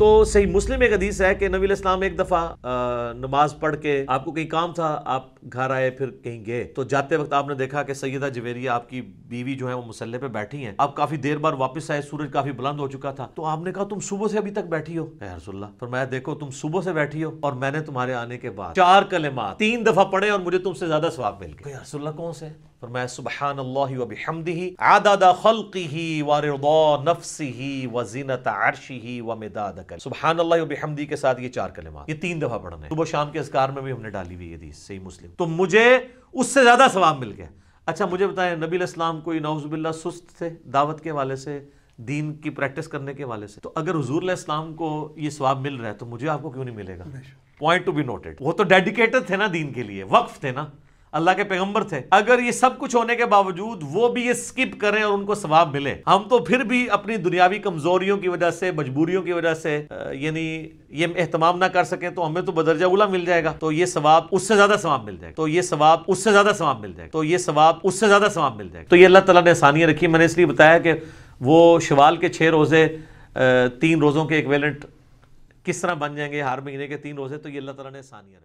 तो सही मुस्लिम एक हदीस है कि नबी इस्लाम एक दफ़ा नमाज पढ़ के आपको कहीं काम था आप घर आए फिर कहीं गए तो जाते वक्त आपने देखा कि सैदा जवेरिया आपकी बीवी जो है वो मुसल्ले पे बैठी हैं आप काफ़ी देर बाद वापस आए सूरज काफ़ी बुलंद हो चुका था तो आपने कहा तुम सुबह से अभी तक बैठी हो रसुल्ला पर मैं देखो तुम सुबह से बैठी हो और मैंने तुम्हारे आने के बाद चार कलेमा तीन दफ़ा पढ़े और मुझे तुमसे ज़्यादा स्वाब मिल गया रसुल्ला कौन से फरमाया सुबहान अल्लाह व हमदी आदादा खल्की ही वारदा नफसी ही व जीनत आरशी ही व मेदाद कर सुबहान अल्लाह वबी हमदी के साथ ये चार कलमा ये तीन दफ़ा पढ़ना है सुबह शाम के असकार में भी हमने डाली हुई है सही मुस्लिम तो मुझे उससे ज़्यादा सवाब मिल गया अच्छा मुझे बताएं नबी इस्लाम कोई नाउजबिल्ला सुस्त थे दावत के वाले से दीन की प्रैक्टिस करने के वाले से तो अगर हजूर इस्लाम को ये स्वाब मिल रहा है तो मुझे आपको क्यों नहीं मिलेगा पॉइंट टू बी नोटेड वो तो डेडिकेटेड थे ना दीन के लिए वक्फ थे ना अल्लाह के पैगंबर थे अगर ये सब कुछ होने के बावजूद वो भी ये स्किप करें और उनको सवाब मिले हम तो फिर भी अपनी दुनियावी कमजोरियों की वजह से मजबूरियों की वजह से यानी ये एहतमाम ना कर सकें तो हमें तो बदरजा उला मिल जाएगा तो ये सवाब उससे ज्यादा सवाब मिल जाएगा तो ये सवाब उससे ज्यादा सवाब मिल जाएगा तो ये सवाब उससे ज्यादा सवाब मिल जाएगा तो ये अल्लाह तला ने आसानियाँ रखी मैंने इसलिए बताया कि वो शवाल के छः रोज़े तीन रोज़ों के एक किस तरह बन जाएंगे हर महीने के तीन रोज़े तो ये अल्लाह तला ने आसानियाँ रखी